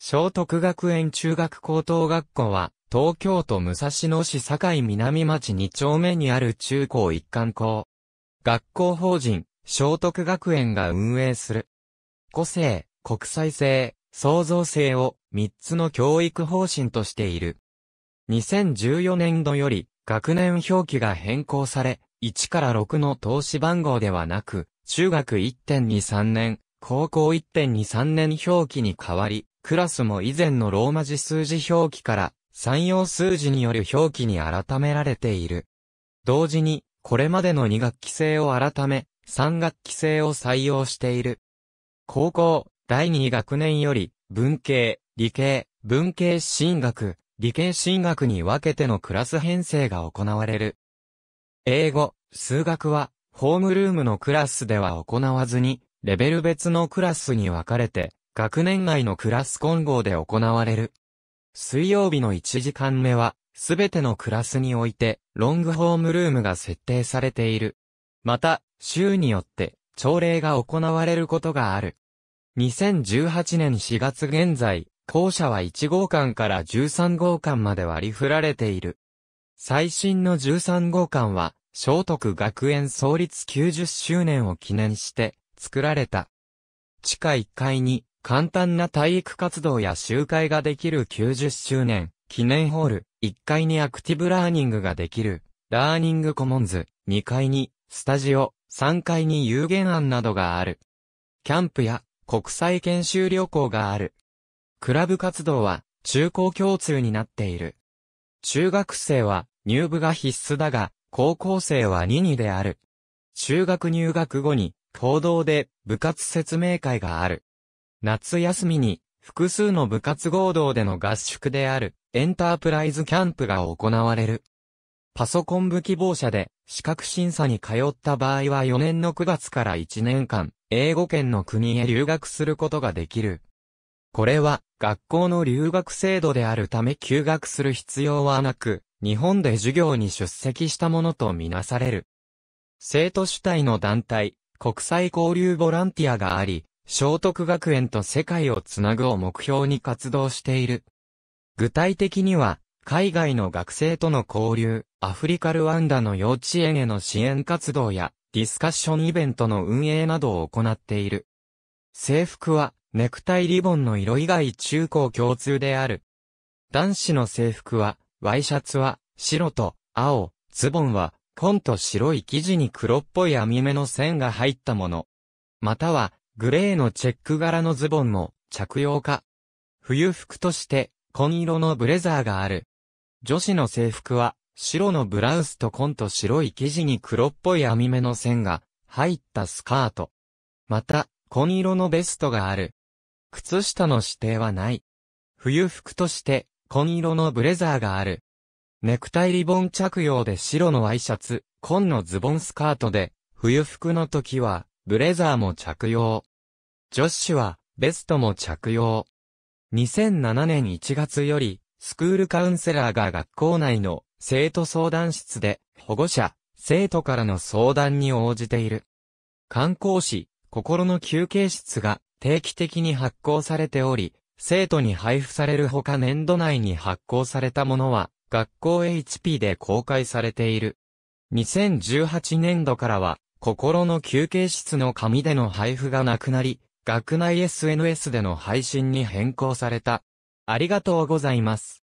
聖徳学園中学高等学校は、東京都武蔵野市堺南町2丁目にある中高一貫校。学校法人、聖徳学園が運営する。個性、国際性、創造性を3つの教育方針としている。2014年度より学年表記が変更され、1から6の投資番号ではなく、中学1.23年、高校1.23年表記に変わり、クラスも以前のローマ字数字表記から三用数字による表記に改められている。同時に、これまでの2学期制を改め、3学期制を採用している。高校、第2学年より、文系、理系、文系進学、理系進学に分けてのクラス編成が行われる。英語、数学は、ホームルームのクラスでは行わずに、レベル別のクラスに分かれて、学年外のクラス混合で行われる。水曜日の1時間目は、すべてのクラスにおいて、ロングホームルームが設定されている。また、週によって、朝礼が行われることがある。2018年4月現在、校舎は1号館から13号館まで割り振られている。最新の13号館は、聖徳学園創立90周年を記念して、作られた。地下1階に簡単な体育活動や集会ができる90周年記念ホール、1階にアクティブラーニングができるラーニングコモンズ、2階にスタジオ、3階に有限案などがある。キャンプや国際研修旅行がある。クラブ活動は中高共通になっている。中学生は入部が必須だが、高校生は任意である。中学入学後に講同で部活説明会がある。夏休みに複数の部活合同での合宿であるエンタープライズキャンプが行われる。パソコン部希望者で資格審査に通った場合は4年の9月から1年間、英語圏の国へ留学することができる。これは学校の留学制度であるため休学する必要はなく、日本で授業に出席したものとみなされる。生徒主体の団体、国際交流ボランティアがあり、聖徳学園と世界をつなぐを目標に活動している。具体的には、海外の学生との交流、アフリカルワンダの幼稚園への支援活動や、ディスカッションイベントの運営などを行っている。制服は、ネクタイリボンの色以外中高共通である。男子の制服は、ワイシャツは、白と、青、ズボンは、紺と白い生地に黒っぽい網目の線が入ったもの。または、グレーのチェック柄のズボンも着用か。冬服として、紺色のブレザーがある。女子の制服は、白のブラウスと紺と白い生地に黒っぽい網目の線が入ったスカート。また、紺色のベストがある。靴下の指定はない。冬服として、紺色のブレザーがある。ネクタイリボン着用で白のワイシャツ、紺のズボンスカートで、冬服の時は、ブレザーも着用。女子は、ベストも着用。2007年1月より、スクールカウンセラーが学校内の生徒相談室で、保護者、生徒からの相談に応じている。観光誌、心の休憩室が定期的に発行されており、生徒に配布されるほか年度内に発行されたものは、学校 HP で公開されている。2018年度からは、心の休憩室の紙での配布がなくなり、学内 SNS での配信に変更された。ありがとうございます。